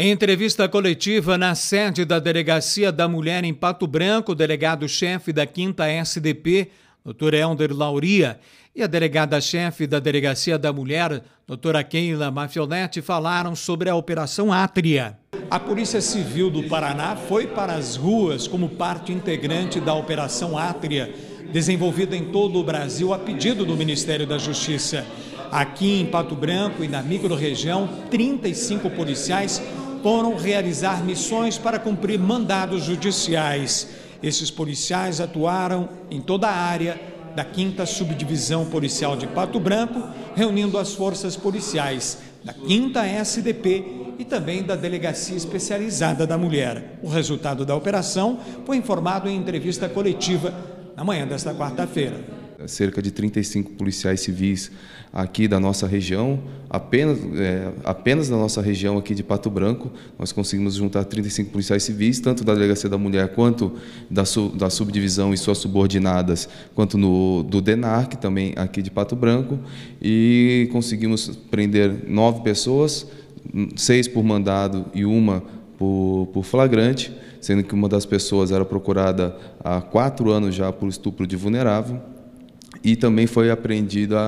Em entrevista coletiva na sede da Delegacia da Mulher em Pato Branco, o delegado-chefe da 5 SDP, doutor Helder Lauria, e a delegada-chefe da Delegacia da Mulher, doutora Keila Mafionetti, falaram sobre a Operação Átria. A Polícia Civil do Paraná foi para as ruas como parte integrante da Operação Átria, desenvolvida em todo o Brasil a pedido do Ministério da Justiça. Aqui em Pato Branco e na microrregião, 35 policiais foram realizar missões para cumprir mandados judiciais. Esses policiais atuaram em toda a área da 5 Subdivisão Policial de Pato Branco, reunindo as forças policiais da 5 SDP e também da Delegacia Especializada da Mulher. O resultado da operação foi informado em entrevista coletiva na manhã desta quarta-feira cerca de 35 policiais civis aqui da nossa região, apenas, é, apenas na nossa região aqui de Pato Branco, nós conseguimos juntar 35 policiais civis, tanto da Delegacia da Mulher quanto da, su, da subdivisão e suas subordinadas, quanto no, do DENARC, também aqui de Pato Branco, e conseguimos prender nove pessoas, seis por mandado e uma por, por, flagrante, sendo que uma das pessoas era procurada há quatro anos já por estupro de vulnerável e também foi apreendida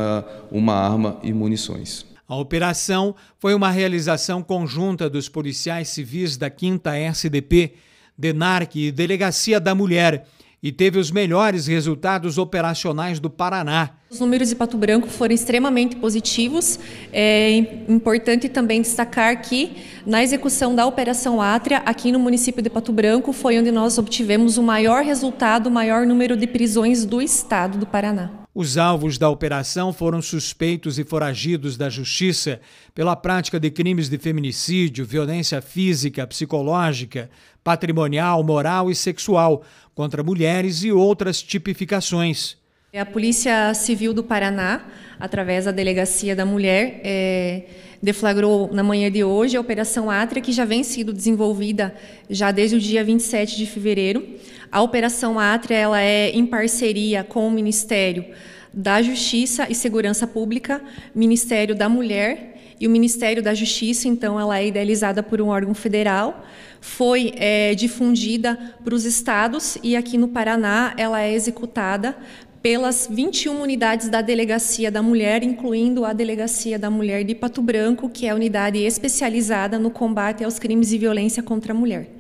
uma arma e munições. A operação foi uma realização conjunta dos policiais civis da 5 SDP, DENARC e Delegacia da Mulher e teve os melhores resultados operacionais do Paraná. Os números de Pato Branco foram extremamente positivos. É importante também destacar que, na execução da Operação Átria, aqui no município de Pato Branco, foi onde nós obtivemos o maior resultado, o maior número de prisões do estado do Paraná. Os alvos da operação foram suspeitos e foragidos da justiça pela prática de crimes de feminicídio, violência física, psicológica, patrimonial, moral e sexual contra mulheres e outras tipificações. É a Polícia Civil do Paraná, através da Delegacia da Mulher, é, deflagrou na manhã de hoje a Operação Átria, que já vem sendo desenvolvida já desde o dia 27 de fevereiro. A Operação Átria ela é em parceria com o Ministério da Justiça e Segurança Pública, Ministério da Mulher e o Ministério da Justiça, então ela é idealizada por um órgão federal, foi é, difundida para os estados e aqui no Paraná ela é executada pelas 21 unidades da Delegacia da Mulher, incluindo a Delegacia da Mulher de Pato Branco, que é a unidade especializada no combate aos crimes de violência contra a mulher.